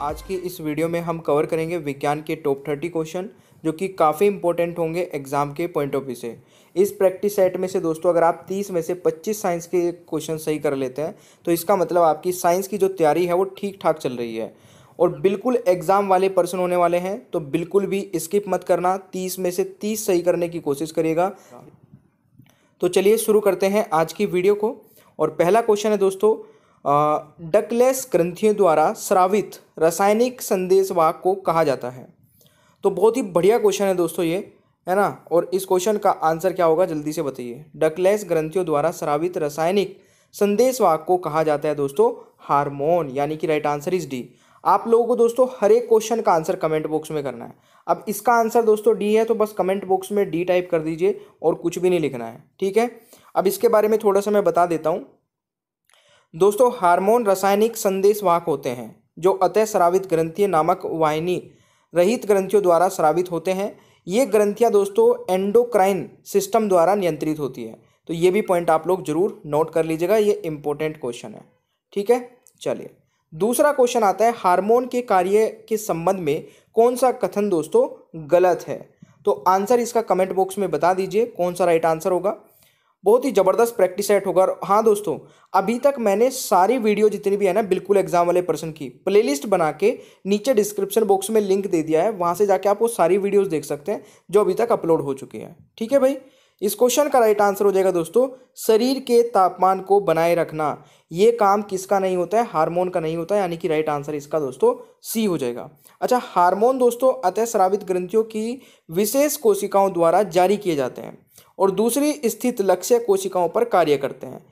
आज की इस वीडियो में हम कवर करेंगे विज्ञान के टॉप थर्टी क्वेश्चन जो कि काफ़ी इंपॉर्टेंट होंगे एग्जाम के पॉइंट ऑफ व्यू से इस प्रैक्टिस सेट में से दोस्तों अगर आप तीस में से पच्चीस साइंस के क्वेश्चन सही कर लेते हैं तो इसका मतलब आपकी साइंस की जो तैयारी है वो ठीक ठाक चल रही है और बिल्कुल एग्ज़ाम वाले पर्सन होने वाले हैं तो बिल्कुल भी स्किप मत करना तीस में से तीस सही करने की कोशिश करिएगा तो चलिए शुरू करते हैं आज की वीडियो को और पहला क्वेश्चन है दोस्तों डकलेस ग्रंथियों द्वारा स्रावित रासायनिक संदेश वाहक को कहा जाता है तो बहुत ही बढ़िया क्वेश्चन है दोस्तों ये है ना और इस क्वेश्चन का आंसर क्या होगा जल्दी से बताइए डकलेस ग्रंथियों द्वारा स्रावित रासायनिक संदेशवाहक को कहा जाता है दोस्तों हार्मोन यानी कि राइट आंसर इज डी आप लोगों को दोस्तों हर एक क्वेश्चन का आंसर कमेंट बॉक्स में करना है अब इसका आंसर दोस्तों डी है तो बस कमेंट बॉक्स में डी टाइप कर दीजिए और कुछ भी नहीं लिखना है ठीक है अब इसके बारे में थोड़ा सा मैं बता देता हूँ दोस्तों हार्मोन रासायनिक संदेश वाहक होते हैं जो अतः श्रावित ग्रंथिय नामक वाहिनी रहित ग्रंथियों द्वारा श्रावित होते हैं ये ग्रंथियाँ दोस्तों एंडोक्राइन सिस्टम द्वारा नियंत्रित होती है तो ये भी पॉइंट आप लोग जरूर नोट कर लीजिएगा ये इम्पोर्टेंट क्वेश्चन है ठीक है चलिए दूसरा क्वेश्चन आता है हार्मोन के कार्य के संबंध में कौन सा कथन दोस्तों गलत है तो आंसर इसका कमेंट बॉक्स में बता दीजिए कौन सा राइट आंसर होगा बहुत ही ज़बरदस्त प्रैक्टिस सेट होगा और हाँ दोस्तों अभी तक मैंने सारी वीडियो जितनी भी है ना बिल्कुल एग्जाम वाले पर्सन की प्लेलिस्ट बना के नीचे डिस्क्रिप्शन बॉक्स में लिंक दे दिया है वहाँ से जाके आप वो सारी वीडियोस देख सकते हैं जो अभी तक अपलोड हो चुकी हैं ठीक है भाई इस क्वेश्चन का राइट आंसर हो जाएगा दोस्तों शरीर के तापमान को बनाए रखना ये काम किसका नहीं होता है हार्मोन का नहीं होता है यानी कि राइट आंसर इसका दोस्तों सी हो जाएगा अच्छा हार्मोन दोस्तों अतः श्रावित ग्रंथियों की विशेष कोशिकाओं द्वारा जारी किए जाते हैं और दूसरी स्थित लक्ष्य कोशिकाओं पर कार्य करते हैं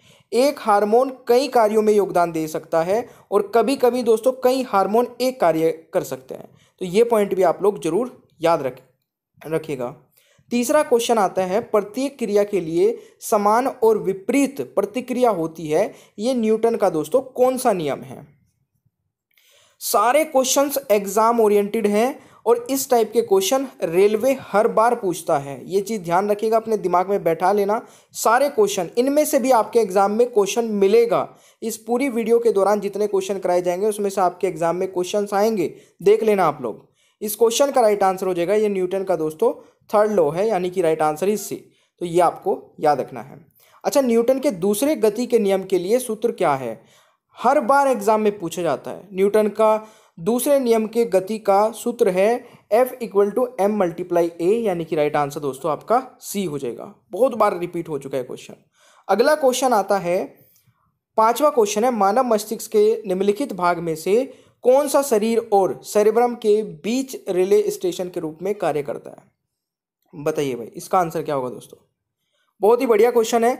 एक हार्मोन कई कार्यों में योगदान दे सकता है और कभी कभी दोस्तों कई हार्मोन एक कार्य कर सकते हैं तो ये पॉइंट भी आप लोग जरूर याद रख रखिएगा तीसरा क्वेश्चन आता है प्रत्येक क्रिया के लिए समान और विपरीत प्रतिक्रिया होती है ये न्यूटन का दोस्तों कौन सा नियम है सारे क्वेश्चंस एग्जाम ओरिएंटेड हैं और इस टाइप के क्वेश्चन रेलवे हर बार पूछता है ये चीज़ ध्यान रखिएगा अपने दिमाग में बैठा लेना सारे क्वेश्चन इनमें से भी आपके एग्जाम में क्वेश्चन मिलेगा इस पूरी वीडियो के दौरान जितने क्वेश्चन कराए जाएंगे उसमें से आपके एग्जाम में क्वेश्चन आएंगे देख लेना आप लोग इस क्वेश्चन का राइट आंसर हो जाएगा ये न्यूटन का दोस्तों थर्ड लॉ है यानी कि राइट आंसर इज सी तो ये आपको याद रखना है अच्छा न्यूटन के दूसरे गति के नियम के लिए सूत्र क्या है हर बार एग्जाम में पूछा जाता है न्यूटन का दूसरे नियम के गति का सूत्र है F equal to M multiply A यानी कि राइट आंसर दोस्तों आपका सी हो जाएगा बहुत बार रिपीट हो चुका है क्वेश्चन अगला क्वेश्चन आता है पांचवा क्वेश्चन है मानव मस्तिष्क के निम्नलिखित भाग में से कौन सा शरीर और सरिब्रम के बीच रिले स्टेशन के रूप में कार्य करता है बताइए भाई इसका आंसर क्या होगा दोस्तों बहुत ही बढ़िया क्वेश्चन है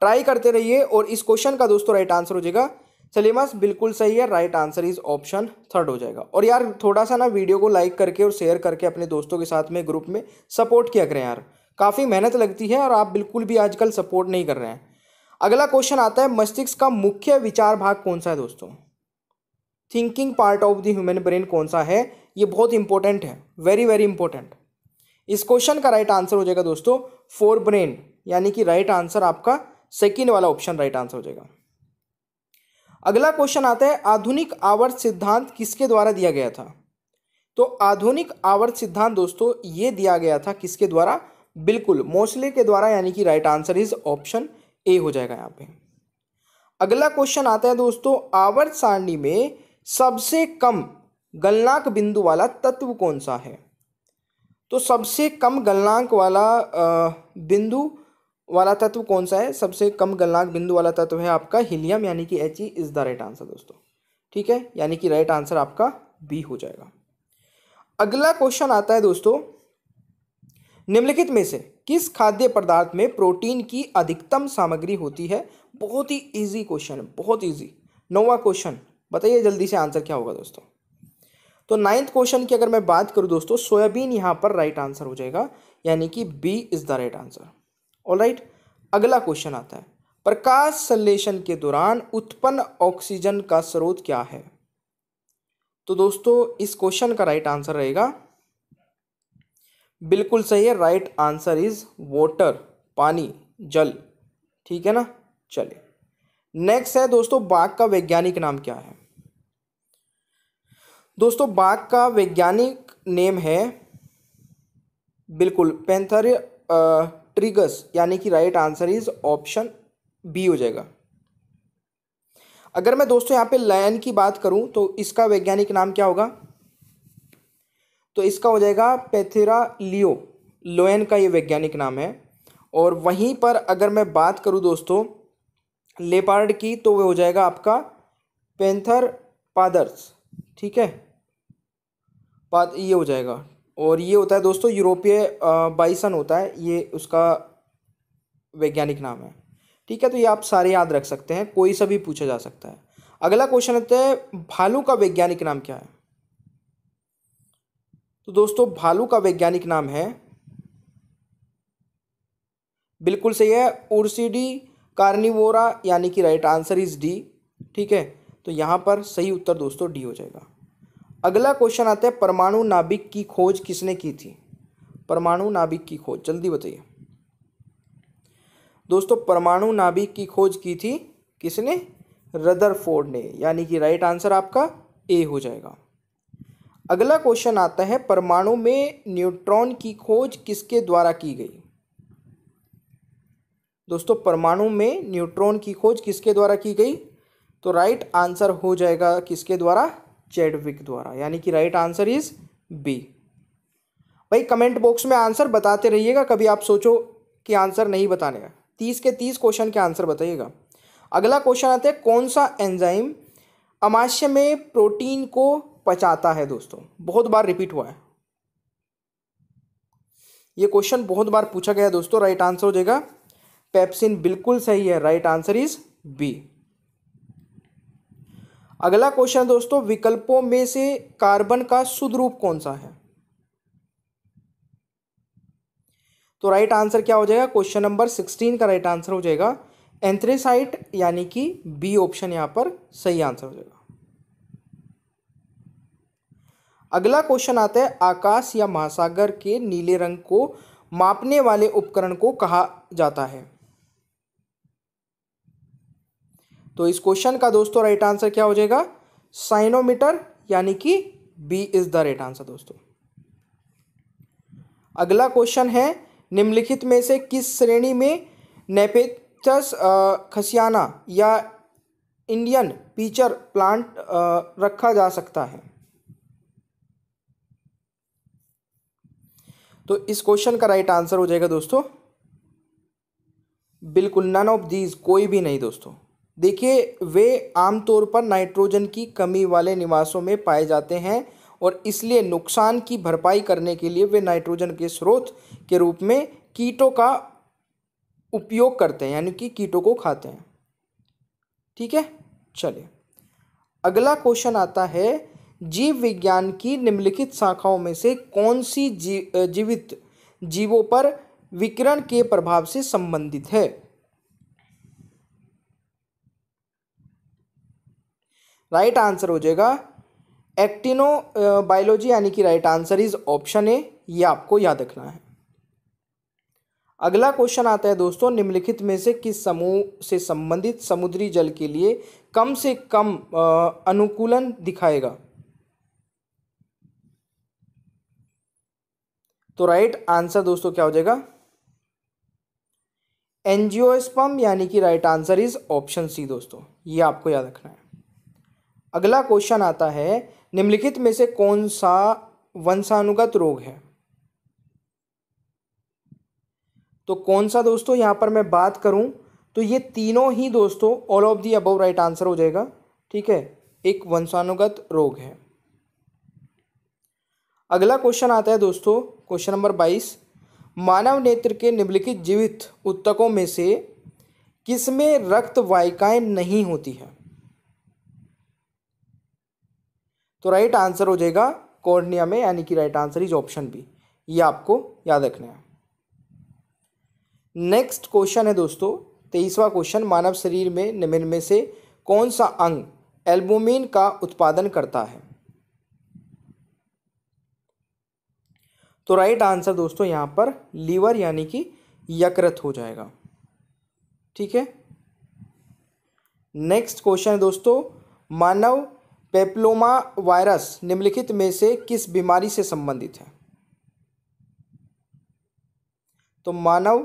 ट्राई करते रहिए और इस क्वेश्चन का दोस्तों राइट आंसर हो जाएगा सलीमास बिल्कुल सही है right answer is option third हो जाएगा और यार थोड़ा सा ना वीडियो को लाइक करके और शेयर करके अपने दोस्तों के साथ में ग्रुप में सपोर्ट किया करें यार काफ़ी मेहनत लगती है और आप बिल्कुल भी आजकल सपोर्ट नहीं कर रहे हैं अगला क्वेश्चन आता है मस्तिष्क का मुख्य विचार भाग कौन सा है दोस्तों thinking part of the human brain कौन सा है ये बहुत इंपॉर्टेंट है वेरी वेरी इंपॉर्टेंट इस क्वेश्चन का राइट आंसर हो जाएगा दोस्तों फोर ब्रेन यानी कि राइट आंसर आपका सेकेंड वाला ऑप्शन राइट आंसर हो जाएगा अगला क्वेश्चन आता है आधुनिक आवर्त सिद्धांत किसके द्वारा दिया गया था तो आधुनिक आवर्त सिद्धांत दोस्तों ये दिया गया था किसके द्वारा बिल्कुल मोसले के द्वारा यानी कि right answer is option A हो जाएगा यहाँ पे अगला क्वेश्चन आता है दोस्तों आवर्त सारणी में सबसे कम गलनाक बिंदु वाला तत्व कौन सा है तो सबसे कम गलनाक वाला बिंदु वाला तत्व कौन सा है सबसे कम गलनाक बिंदु वाला तत्व है आपका हीलियम यानी कि H E is the right answer दोस्तों ठीक है यानी कि राइट आंसर आपका बी हो जाएगा अगला क्वेश्चन आता है दोस्तों निम्नलिखित में से किस खाद्य पदार्थ में प्रोटीन की अधिकतम सामग्री होती है बहुत ही इजी क्वेश्चन है बहुत इजी नौवा क्वेश्चन बताइए जल्दी से आंसर क्या होगा दोस्तों तो नाइन्थ क्वेश्चन की अगर मैं बात करूं दोस्तों सोयाबीन यहाँ पर राइट आंसर हो जाएगा यानी कि B is the right answer alright अगला क्वेश्चन आता है प्रकाश संश्लेषण के दौरान उत्पन्न ऑक्सीजन का स्रोत क्या है तो दोस्तों इस क्वेश्चन का राइट आंसर रहेगा बिल्कुल सही है राइट आंसर इज वाटर पानी जल ठीक है ना चले नेक्स्ट है दोस्तों बाघ का वैज्ञानिक नाम क्या है दोस्तों बाघ का वैज्ञानिक नेम है बिल्कुल पैंथर प्रिगस यानी कि right answer is option B हो जाएगा अगर मैं दोस्तों यहाँ पे लयन की बात करूँ तो इसका वैज्ञानिक नाम क्या होगा तो इसका हो जाएगा पैथेरा लियो लोयन का ये वैज्ञानिक नाम है और वहीं पर अगर मैं बात करूँ दोस्तों लेपार्ड की तो वह हो जाएगा आपका पेंथर पादर्स ठीक है पाद ये हो जाएगा और ये होता है दोस्तों यूरोपीय बाइसन होता है ये उसका वैज्ञानिक नाम है ठीक है तो ये आप सारे याद रख सकते हैं कोई सा भी पूछा जा सकता है अगला क्वेश्चन होता है भालू का वैज्ञानिक नाम क्या है तो दोस्तों भालू का वैज्ञानिक नाम है बिल्कुल सही है उर्सीडी कार्निवोरा यानी कि राइट आंसर इज डी ठीक है तो यहाँ पर सही उत्तर दोस्तों डी हो जाएगा अगला क्वेश्चन आता है परमाणु नाभिक की खोज किसने की थी परमाणु नाभिक की खोज जल्दी बताइए दोस्तों परमाणु नाभिक की खोज की थी किसने रदरफोर्ड ने यानी कि राइट आंसर आपका ए हो जाएगा अगला क्वेश्चन आता है परमाणु में न्यूट्रॉन की खोज किसके द्वारा की गई दोस्तों परमाणु में न्यूट्रॉन की खोज किसके द्वारा की गई तो राइट आंसर हो जाएगा किसके द्वारा चेडविक द्वारा यानी कि राइट आंसर इज बी भाई कमेंट बॉक्स में आंसर बताते रहिएगा कभी आप सोचो कि आंसर नहीं बताने का तीस के तीस क्वेश्चन के आंसर बताइएगा अगला क्वेश्चन आता है कौन सा एंजाइम अमाश्य में प्रोटीन को पचाता है दोस्तों बहुत बार रिपीट हुआ है ये क्वेश्चन बहुत बार पूछा गया दोस्तों राइट आंसर हो जाएगा पेप्सिन बिल्कुल सही है राइट आंसर इज बी अगला क्वेश्चन दोस्तों विकल्पों में से कार्बन का शुद्ध रूप कौन सा है तो राइट आंसर क्या हो जाएगा क्वेश्चन नंबर सिक्सटीन का राइट आंसर हो जाएगा एंथ्रेसाइट यानी कि बी ऑप्शन यहां पर सही आंसर हो जाएगा अगला क्वेश्चन आता है आकाश या महासागर के नीले रंग को मापने वाले उपकरण को कहा जाता है तो इस क्वेश्चन का दोस्तों राइट आंसर क्या हो जाएगा साइनोमीटर यानी कि B is the right answer दोस्तों अगला क्वेश्चन है निम्नलिखित में से किस श्रेणी में नेपेथस खसियाना या इंडियन पीचर प्लांट रखा जा सकता है तो इस क्वेश्चन का राइट आंसर हो जाएगा दोस्तों बिल्कुल नन ऑफ दीज कोई भी नहीं दोस्तों देखिए वे आमतौर पर नाइट्रोजन की कमी वाले निवासों में पाए जाते हैं और इसलिए नुकसान की भरपाई करने के लिए वे नाइट्रोजन के स्रोत के रूप में कीटों का उपयोग करते हैं यानी कि कीटों को खाते हैं ठीक है चलिए अगला क्वेश्चन आता है जीव विज्ञान की निम्नलिखित शाखाओं में से कौन सी जी जीवित जीवों पर विकिरण के प्रभाव से संबंधित है राइट आंसर हो जाएगा एक्टिनो बायोलॉजी uh, यानी कि right answer is option A ये आपको याद रखना है अगला क्वेश्चन आता है दोस्तों निम्नलिखित में से किस समूह से संबंधित समुद्री जल के लिए कम से कम uh, अनुकूलन दिखाएगा तो राइट आंसर दोस्तों क्या हो जाएगा स्पम यानी कि right answer is option C दोस्तों ये आपको याद रखना है अगला क्वेश्चन आता है निम्नलिखित में से कौन सा वंशानुगत रोग है तो कौन सा दोस्तों यहां पर मैं बात करूं तो ये तीनों ही दोस्तों all of the above right answer हो जाएगा ठीक है एक वंशानुगत रोग है अगला क्वेश्चन आता है दोस्तों क्वेश्चन नंबर बाईस मानव नेत्र के निम्नलिखित जीवित उत्तकों में से किसमें रक्त वायिकाएं नहीं होती हैं तो राइट आंसर हो जाएगा कॉर्निया में यानी कि right answer is option B ये आपको याद रखना है नेक्स्ट क्वेश्चन है दोस्तों तेईसवा क्वेश्चन मानव शरीर में निम्न में से कौन सा अंग एल्बुमिन का उत्पादन करता है तो राइट आंसर दोस्तों यहां पर लीवर यानी कि यकृत हो जाएगा ठीक है नेक्स्ट क्वेश्चन है दोस्तों मानव पेप्लोमा वायरस निम्नलिखित में से किस बीमारी से संबंधित है तो मानव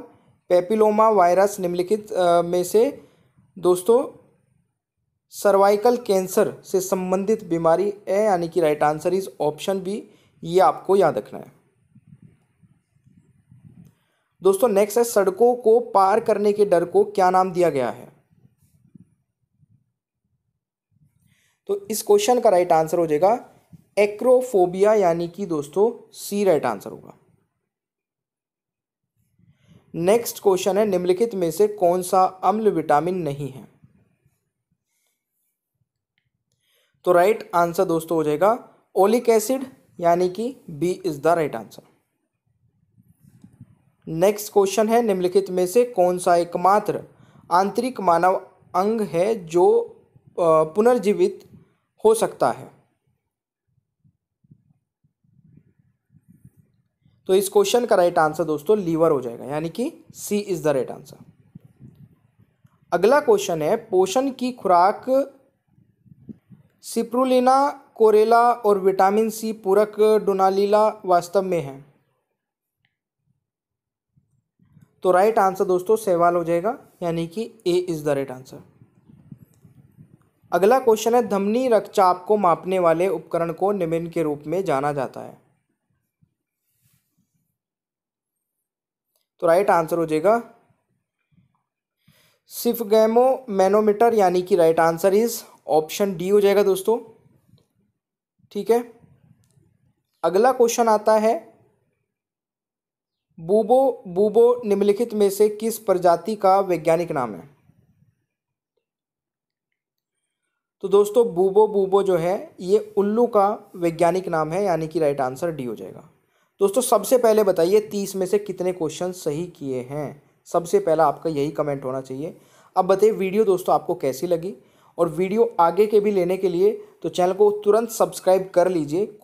पेपिलोमा वायरस निम्नलिखित में से दोस्तों सर्वाइकल कैंसर से संबंधित बीमारी है यानी कि right answer is option B ये आपको याद रखना है दोस्तों नेक्स्ट है सड़कों को पार करने के डर को क्या नाम दिया गया है तो इस क्वेश्चन का राइट आंसर हो जाएगा एक्रोफोबिया यानी कि दोस्तों सी राइट आंसर होगा नेक्स्ट क्वेश्चन है निम्नलिखित में से कौन सा अम्ल विटामिन नहीं है तो राइट आंसर दोस्तों हो जाएगा ओलिक एसिड यानी कि B is the right answer next question है निम्नलिखित में से कौन सा एकमात्र आंतरिक मानव अंग है जो पुनर्जीवित हो सकता है तो इस क्वेश्चन का राइट आंसर दोस्तों लीवर हो जाएगा यानी कि C is the right answer अगला क्वेश्चन है पोषण की खुराक सिप्रुलिना कोरेला और विटामिन सी पूरक डोनालीला वास्तव में है तो राइट आंसर दोस्तों सेवाल हो जाएगा यानी कि A is the right answer अगला क्वेश्चन है धमनी रक्तचाप को मापने वाले उपकरण को निम्न के रूप में जाना जाता है तो राइट आंसर हो जाएगा सिफगैमो मैनोमीटर यानी कि right answer is option D हो जाएगा दोस्तों ठीक है अगला क्वेश्चन आता है बूबो बूबो निम्नलिखित में से किस प्रजाति का वैज्ञानिक नाम है तो दोस्तों बूबो बूबो जो है ये उल्लू का वैज्ञानिक नाम है यानी कि राइट आंसर डी हो जाएगा दोस्तों सबसे पहले बताइए तीस में से कितने क्वेश्चन सही किए हैं सबसे पहला आपका यही कमेंट होना चाहिए अब बताइए वीडियो दोस्तों आपको कैसी लगी और वीडियो आगे के भी लेने के लिए तो चैनल को तुरंत सब्सक्राइब कर लीजिए